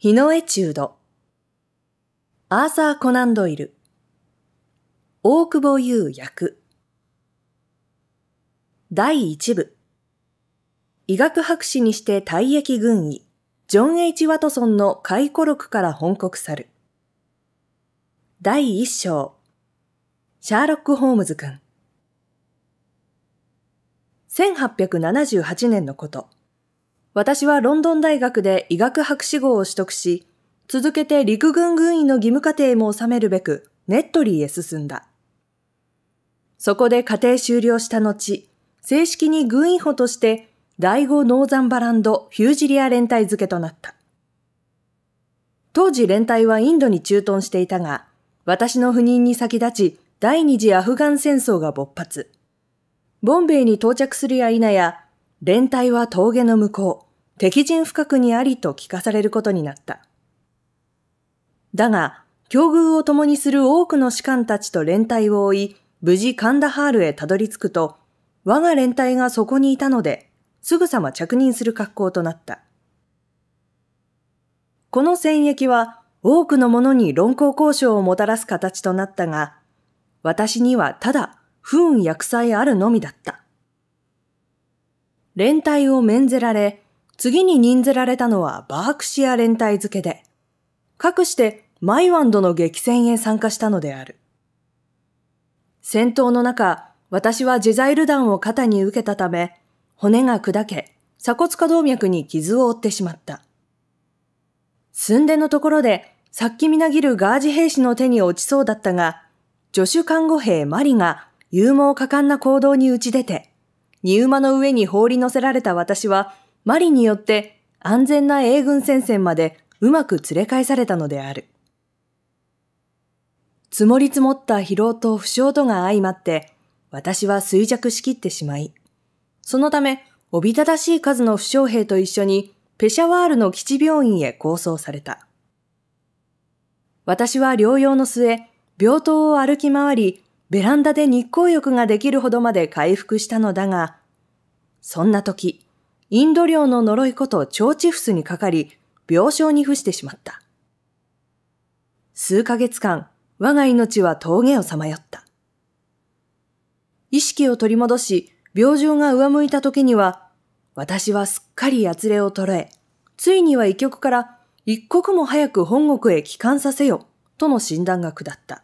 日のエチュード。アーサー・コナンドイル。大久保優役。第一部。医学博士にして退役軍医、ジョン・ H・ ワトソンの回顧録から本国去る。第一章。シャーロック・ホームズ君。1878年のこと。私はロンドン大学で医学博士号を取得し、続けて陸軍軍医の義務課程も収めるべく、ネットリーへ進んだ。そこで課程終了した後、正式に軍医補として、第五ノーザンバランド・フュージリア連隊付けとなった。当時連隊はインドに駐屯していたが、私の赴任に先立ち、第二次アフガン戦争が勃発。ボンベイに到着するや否や、連隊は峠の向こう、敵陣深くにありと聞かされることになった。だが、境遇を共にする多くの士官たちと連帯を追い、無事カンダハールへたどり着くと、我が連帯がそこにいたので、すぐさま着任する格好となった。この戦役は多くの者に論考交渉をもたらす形となったが、私にはただ不運厄災あるのみだった。連帯を免ぜられ、次に任ぜられたのはバークシア連隊付けで、かくしてマイワンドの激戦へ参加したのである。戦闘の中、私はジザイル弾を肩に受けたため、骨が砕け、鎖骨下動脈に傷を負ってしまった。寸出のところで、さっきみなぎるガージ兵士の手に落ちそうだったが、助手看護兵マリが勇猛果敢な行動に打ち出て、荷馬の上に放り乗せられた私は、マリによって安全な英軍戦線までうまく連れ返されたのである。積もり積もった疲労と負傷とが相まって、私は衰弱しきってしまい、そのため、おびただしい数の負傷兵と一緒に、ペシャワールの基地病院へ拘送された。私は療養の末、病棟を歩き回り、ベランダで日光浴ができるほどまで回復したのだが、そんな時、インド領の呪いこと腸チフスにかかり、病床に付してしまった。数ヶ月間、我が命は峠をさまよった。意識を取り戻し、病状が上向いた時には、私はすっかりやつれを捉え、ついには医局から一刻も早く本国へ帰還させよ、との診断が下った。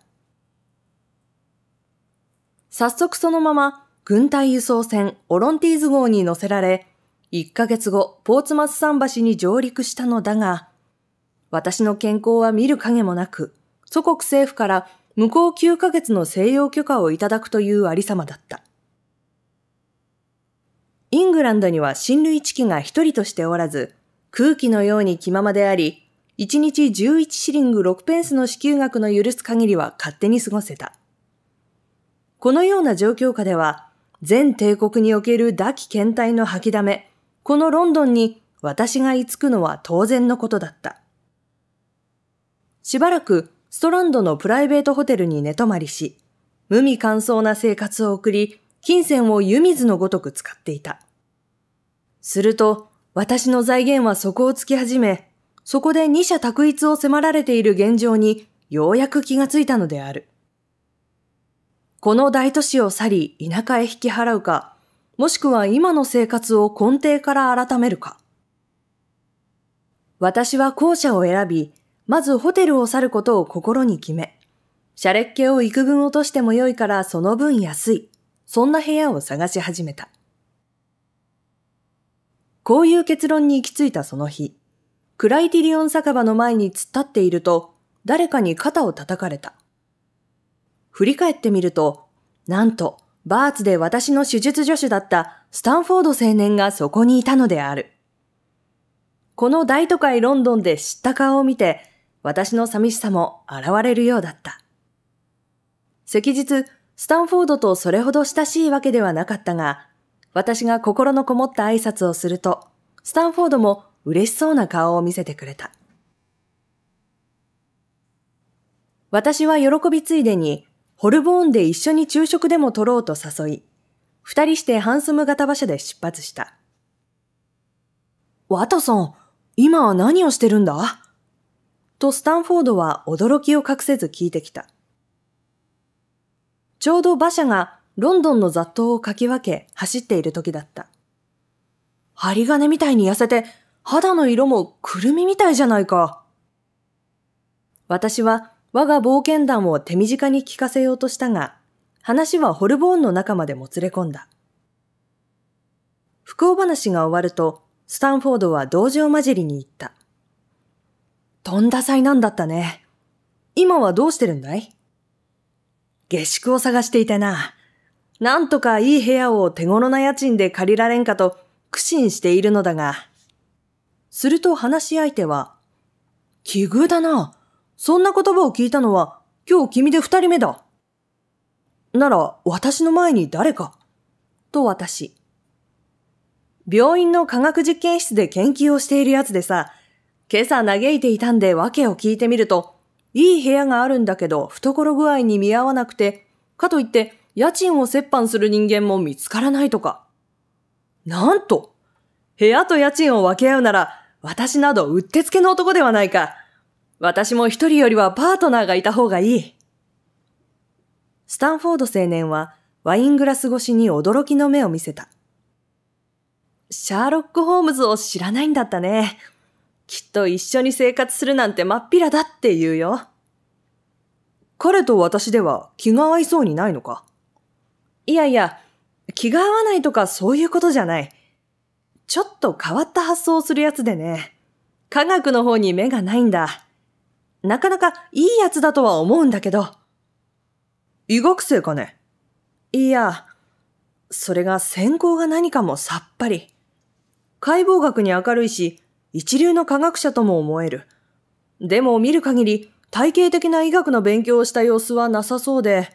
早速そのまま、軍隊輸送船オロンティーズ号に乗せられ、1ヶ月後、ポーツマス桟橋に上陸したのだが、私の健康は見る影もなく、祖国政府から向こう9ヶ月の静養許可をいただくというありさまだった。イングランドには親類知己が一人としておらず、空気のように気ままであり、1日11シリング6ペンスの支給額の許す限りは勝手に過ごせた。このような状況下では、全帝国における打機検体の吐きだめ、このロンドンに私が居つくのは当然のことだった。しばらくストランドのプライベートホテルに寝泊まりし、無味乾燥な生活を送り、金銭を湯水のごとく使っていた。すると、私の財源は底をつき始め、そこで二者択一を迫られている現状にようやく気がついたのである。この大都市を去り田舎へ引き払うか、もしくは今の生活を根底から改めるか。私は後者を選び、まずホテルを去ることを心に決め、シャレっ気を幾分落としても良いからその分安い、そんな部屋を探し始めた。こういう結論に行き着いたその日、クライティリオン酒場の前に突っ立っていると、誰かに肩を叩かれた。振り返ってみると、なんと、バーツで私の手術助手だったスタンフォード青年がそこにいたのである。この大都会ロンドンで知った顔を見て、私の寂しさも現れるようだった。席日、スタンフォードとそれほど親しいわけではなかったが、私が心のこもった挨拶をすると、スタンフォードも嬉しそうな顔を見せてくれた。私は喜びついでにホルボーンで一緒に昼食でも取ろうと誘い、二人してハンスム型馬車で出発した。ワトソン、今は何をしてるんだとスタンフォードは驚きを隠せず聞いてきた。ちょうど馬車がロンドンの雑踏をかき分け走っている時だった。針金みたいに痩せて肌の色もくるみみたいじゃないか。私は我が冒険団を手短に聞かせようとしたが、話はホルボーンの中までもつれ込んだ。不幸話が終わると、スタンフォードは同情交じりに言った。とんだ災難だったね。今はどうしてるんだい下宿を探していたな。なんとかいい部屋を手頃な家賃で借りられんかと苦心しているのだが。すると話し相手は、奇遇だな。そんな言葉を聞いたのは、今日君で二人目だ。なら、私の前に誰か。と私。病院の科学実験室で研究をしているやつでさ、今朝嘆いていたんで訳を聞いてみると、いい部屋があるんだけど、懐具合に見合わなくて、かといって、家賃を折半する人間も見つからないとか。なんと部屋と家賃を分け合うなら、私などうってつけの男ではないか。私も一人よりはパートナーがいた方がいい。スタンフォード青年はワイングラス越しに驚きの目を見せた。シャーロック・ホームズを知らないんだったね。きっと一緒に生活するなんてまっぴらだって言うよ。彼と私では気が合いそうにないのかいやいや、気が合わないとかそういうことじゃない。ちょっと変わった発想をするやつでね。科学の方に目がないんだ。なかなかいいやつだとは思うんだけど。医学生かねいや、それが専攻が何かもさっぱり。解剖学に明るいし、一流の科学者とも思える。でも見る限り、体系的な医学の勉強をした様子はなさそうで、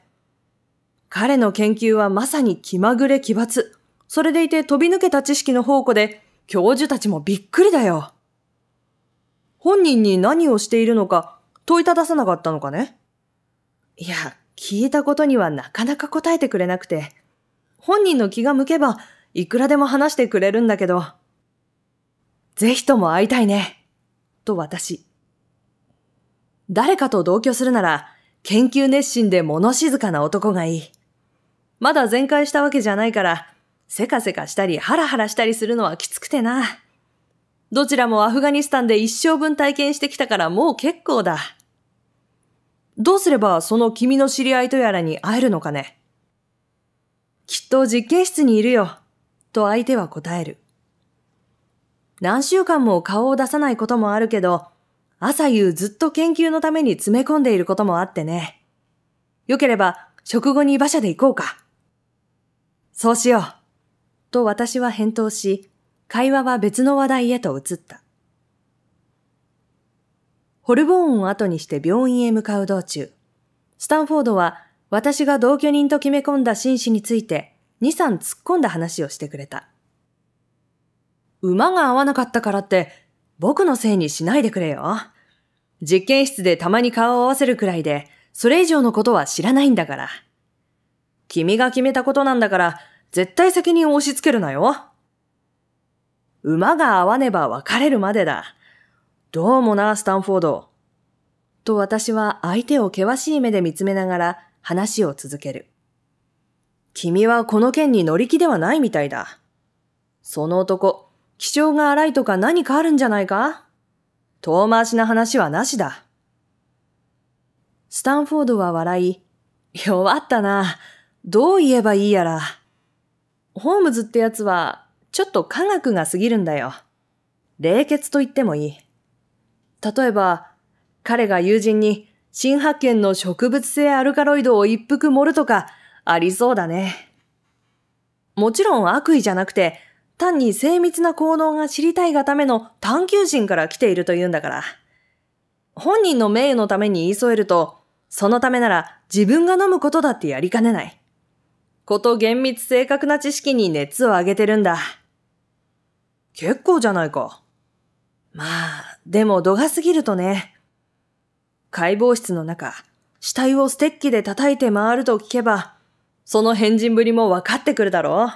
彼の研究はまさに気まぐれ奇抜。それでいて飛び抜けた知識の宝庫で、教授たちもびっくりだよ。本人に何をしているのか問いたださなかったのかねいや、聞いたことにはなかなか答えてくれなくて。本人の気が向けば、いくらでも話してくれるんだけど。ぜひとも会いたいね。と私。誰かと同居するなら、研究熱心で物静かな男がいい。まだ全開したわけじゃないから、せかせかしたりハラハラしたりするのはきつくてな。どちらもアフガニスタンで一生分体験してきたからもう結構だ。どうすればその君の知り合いとやらに会えるのかねきっと実験室にいるよ、と相手は答える。何週間も顔を出さないこともあるけど、朝夕ずっと研究のために詰め込んでいることもあってね。よければ食後に馬車で行こうか。そうしよう。と私は返答し、会話は別の話題へと移った。ホルボーンを後にして病院へ向かう道中、スタンフォードは私が同居人と決め込んだ紳士について、2、3突っ込んだ話をしてくれた。馬が合わなかったからって、僕のせいにしないでくれよ。実験室でたまに顔を合わせるくらいで、それ以上のことは知らないんだから。君が決めたことなんだから、絶対責任を押し付けるなよ。馬が合わねば別れるまでだ。どうもな、スタンフォード。と私は相手を険しい目で見つめながら話を続ける。君はこの件に乗り気ではないみたいだ。その男、気性が荒いとか何かあるんじゃないか遠回しな話はなしだ。スタンフォードは笑い、弱ったな。どう言えばいいやら。ホームズってやつは、ちょっと科学が過ぎるんだよ。冷血と言ってもいい。例えば、彼が友人に新発見の植物性アルカロイドを一服盛るとかありそうだね。もちろん悪意じゃなくて、単に精密な行動が知りたいがための探求心から来ているというんだから。本人の名誉のために言い添えると、そのためなら自分が飲むことだってやりかねない。こと厳密正確な知識に熱を上げてるんだ。結構じゃないか。まあ、でも度が過ぎるとね。解剖室の中、死体をステッキで叩いて回ると聞けば、その変人ぶりも分かってくるだろう。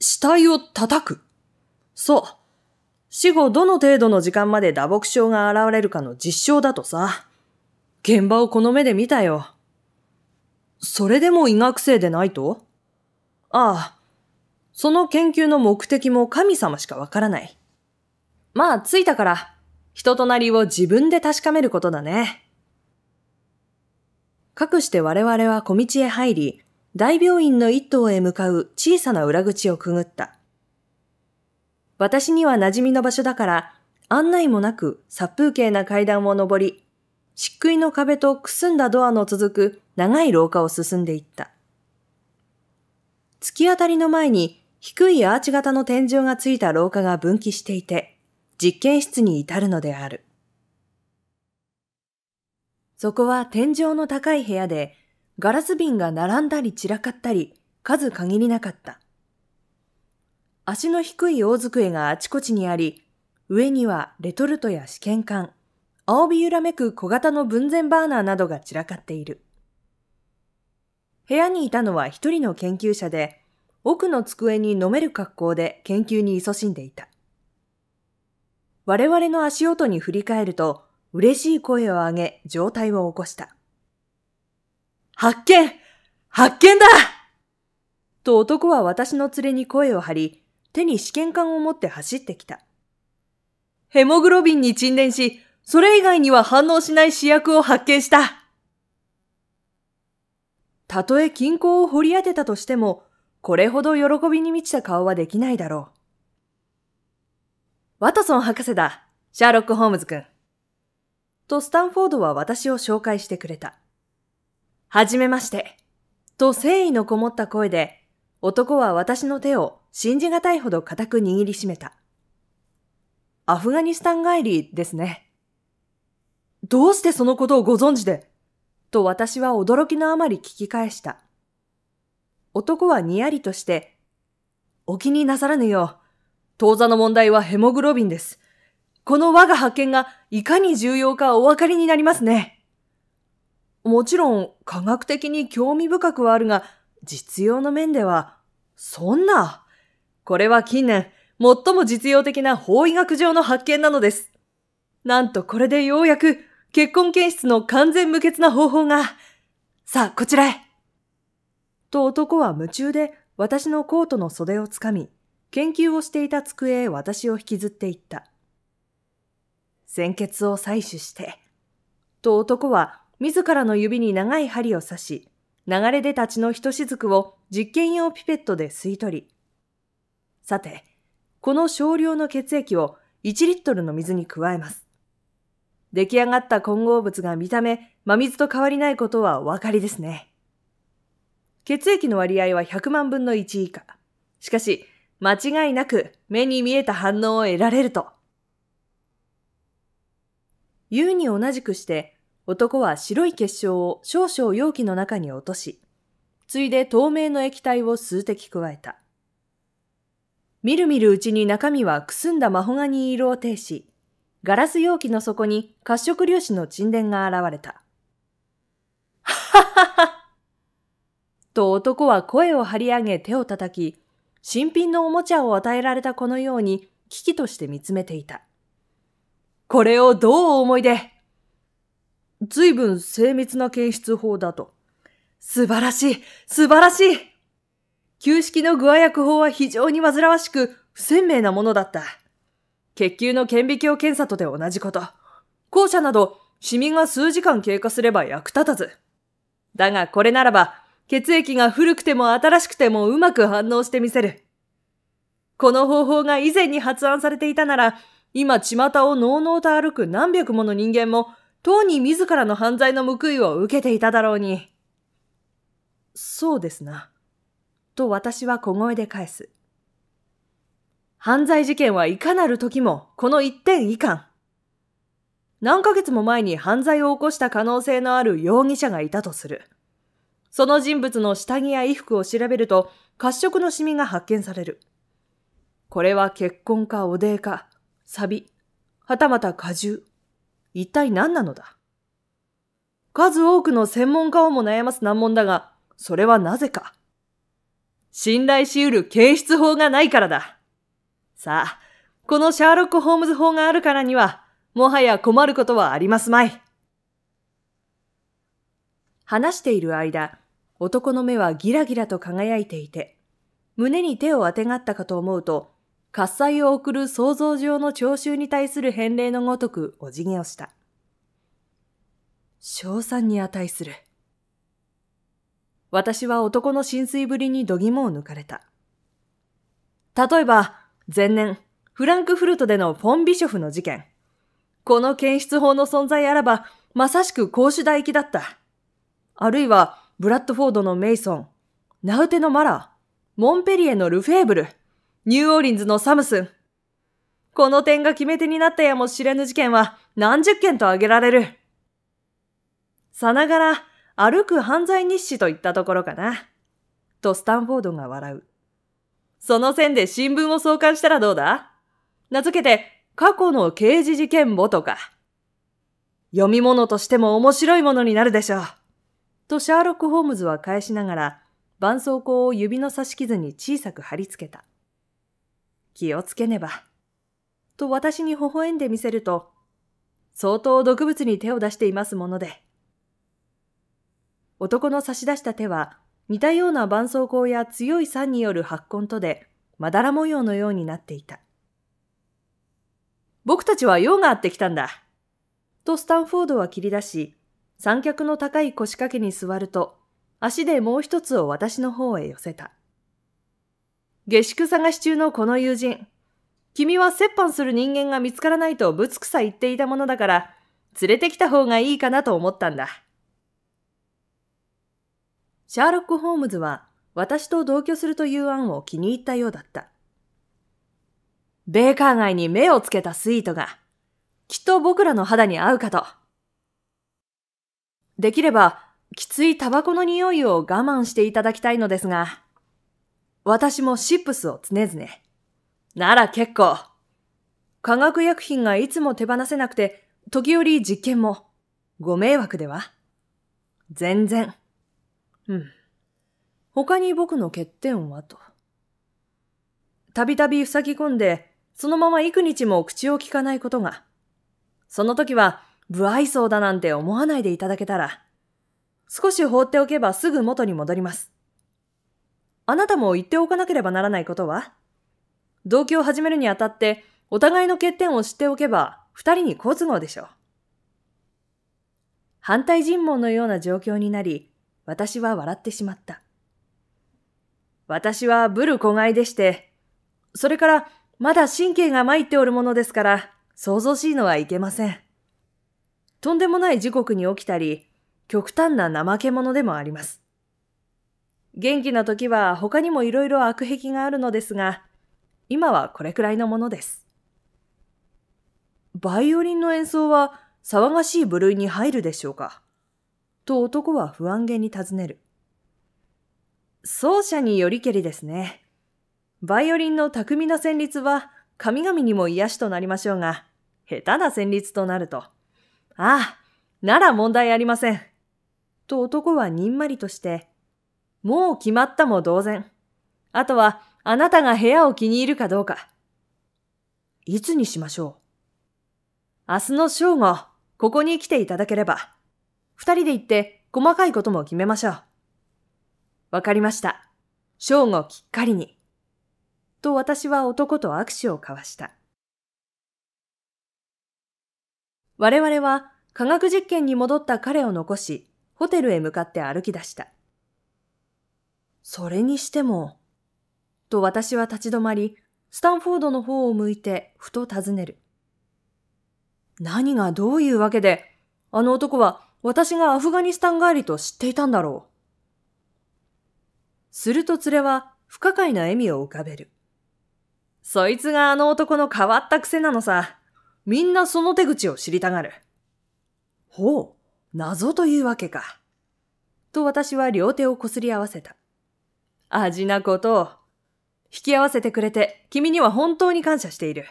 死体を叩くそう。死後どの程度の時間まで打撲症が現れるかの実証だとさ。現場をこの目で見たよ。それでも医学生でないとああ。その研究の目的も神様しかわからない。まあ、着いたから、人となりを自分で確かめることだね。かくして我々は小道へ入り、大病院の一棟へ向かう小さな裏口をくぐった。私には馴染みの場所だから、案内もなく殺風景な階段を上り、漆喰の壁とくすんだドアの続く長い廊下を進んでいった。突き当たりの前に低いアーチ型の天井がついた廊下が分岐していて、実験室に至るのである。そこは天井の高い部屋で、ガラス瓶が並んだり散らかったり、数限りなかった。足の低い大机があちこちにあり、上にはレトルトや試験管、青び揺らめく小型の分前バーナーなどが散らかっている。部屋にいたのは一人の研究者で、奥の机に飲める格好で研究に勤しんでいた。我々の足音に振り返ると、嬉しい声を上げ、状態を起こした。発見発見だと男は私の連れに声を張り、手に試験管を持って走ってきた。ヘモグロビンに沈殿し、それ以外には反応しない試薬を発見した。たとえ均衡を掘り当てたとしても、これほど喜びに満ちた顔はできないだろう。ワトソン博士だシャーロック・ホームズ君。とスタンフォードは私を紹介してくれた。はじめまして。と誠意のこもった声で、男は私の手を信じがたいほど固く握りしめた。アフガニスタン帰りですね。どうしてそのことをご存知でと私は驚きのあまり聞き返した。男はにやりとして、お気になさらぬよう、当座の問題はヘモグロビンです。この我が発見がいかに重要かお分かりになりますね。もちろん科学的に興味深くはあるが、実用の面では、そんな。これは近年、最も実用的な法医学上の発見なのです。なんとこれでようやく結婚検出の完全無欠な方法が、さあ、こちらへ。と男は夢中で私のコートの袖をつかみ、研究をしていた机へ私を引きずっていった。鮮血を採取して、と男は自らの指に長い針を刺し、流れ出た血のひとしずくを実験用ピペットで吸い取り、さて、この少量の血液を1リットルの水に加えます。出来上がった混合物が見た目、真水と変わりないことはお分かりですね。血液の割合は100万分の1以下。しかし、間違いなく目に見えた反応を得られると。言うに同じくして男は白い結晶を少々容器の中に落とし、ついで透明の液体を数滴加えた。みるみるうちに中身はくすんだマホガニ色を呈し、ガラス容器の底に褐色粒子の沈殿が現れた。はははと男は声を張り上げ手を叩き、新品のおもちゃを与えられたこのように危機として見つめていた。これをどう思い出随分精密な検出法だと。素晴らしい素晴らしい旧式の具合薬法は非常に煩わしく不鮮明なものだった。血球の顕微鏡検査とで同じこと。校舎など、シミが数時間経過すれば役立たず。だがこれならば、血液が古くても新しくてもうまく反応してみせる。この方法が以前に発案されていたなら、今巷をのうのうと歩く何百もの人間も、とうに自らの犯罪の報いを受けていただろうに。そうですな。と私は小声で返す。犯罪事件はいかなる時も、この一点以下。何ヶ月も前に犯罪を起こした可能性のある容疑者がいたとする。その人物の下着や衣服を調べると、褐色のシミが発見される。これは結婚か汚泥か、サビ、はたまた果汁。一体何なのだ数多くの専門家をも悩ます難問だが、それはなぜか。信頼し得る検出法がないからだ。さあ、このシャーロック・ホームズ法があるからには、もはや困ることはありますまい。話している間、男の目はギラギラと輝いていて、胸に手をあてがったかと思うと、喝采を送る想像上の聴衆に対する返礼のごとくお辞儀をした。賞賛に値する。私は男の浸水ぶりに度肝を抜かれた。例えば、前年、フランクフルトでのフォン・ビショフの事件。この検出法の存在あらば、まさしく公主大行きだった。あるいは、ブラッドフォードのメイソン、ナウテのマラモンペリエのルフェーブル、ニューオーリンズのサムスン。この点が決め手になったやもしれぬ事件は何十件と挙げられる。さながら、歩く犯罪日誌といったところかな。とスタンフォードが笑う。その線で新聞を創刊したらどうだ名付けて、過去の刑事事件簿とか。読み物としても面白いものになるでしょう。とシャーロック・ホームズは返しながら、絆創膏を指の差し傷に小さく貼り付けた。気をつけねば。と私に微笑んでみせると、相当毒物に手を出していますもので。男の差し出した手は、似たような絆創膏や強い酸による発根とで、まだら模様のようになっていた。僕たちは用があってきたんだ。とスタンフォードは切り出し、三脚の高い腰掛けに座ると、足でもう一つを私の方へ寄せた。下宿探し中のこの友人、君は折半する人間が見つからないとぶつくさ言っていたものだから、連れてきた方がいいかなと思ったんだ。シャーロック・ホームズは私と同居するという案を気に入ったようだった。ベーカー街に目をつけたスイートが、きっと僕らの肌に合うかと。できれば、きついタバコの匂いを我慢していただきたいのですが、私もシップスを常々。なら結構。化学薬品がいつも手放せなくて、時折実験も。ご迷惑では全然。うん。他に僕の欠点はと。たびたび塞ぎ込んで、そのまま幾日も口を聞かないことが。その時は、不愛想だなんて思わないでいただけたら、少し放っておけばすぐ元に戻ります。あなたも言っておかなければならないことは同居を始めるにあたって、お互いの欠点を知っておけば、二人に好都合でしょう。反対尋問のような状況になり、私は笑ってしまった。私はブル子飼いでして、それからまだ神経が参っておるものですから、想像しいのはいけません。とんでもない時刻に起きたり、極端な怠け者でもあります。元気な時は他にもいろいろ悪癖があるのですが、今はこれくらいのものです。バイオリンの演奏は騒がしい部類に入るでしょうかと男は不安げに尋ねる。奏者によりけりですね。バイオリンの巧みな旋律は神々にも癒しとなりましょうが、下手な旋律となると、ああ、なら問題ありません。と男はにんまりとして、もう決まったも同然。あとは、あなたが部屋を気に入るかどうか。いつにしましょう。明日の正午、ここに来ていただければ、二人で行って細かいことも決めましょう。わかりました。正午きっかりに。と私は男と握手を交わした。我々は科学実験に戻った彼を残し、ホテルへ向かって歩き出した。それにしても、と私は立ち止まり、スタンフォードの方を向いてふと尋ねる。何がどういうわけで、あの男は私がアフガニスタン帰りと知っていたんだろう。すると連れは不可解な笑みを浮かべる。そいつがあの男の変わった癖なのさ。みんなその手口を知りたがる。ほう、謎というわけか。と私は両手をこすり合わせた。味なことを。引き合わせてくれて君には本当に感謝している。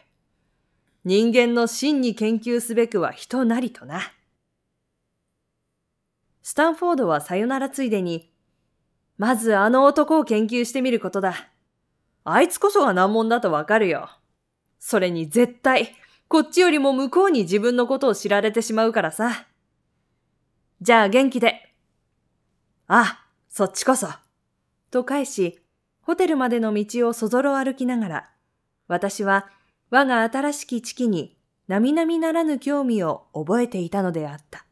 人間の真に研究すべくは人なりとな。スタンフォードはさよならついでに、まずあの男を研究してみることだ。あいつこそが難問だとわかるよ。それに絶対、こっちよりも向こうに自分のことを知られてしまうからさ。じゃあ元気で。あ、そっちこそ。と返し、ホテルまでの道をそぞろ歩きながら、私は我が新しき地期に並々ならぬ興味を覚えていたのであった。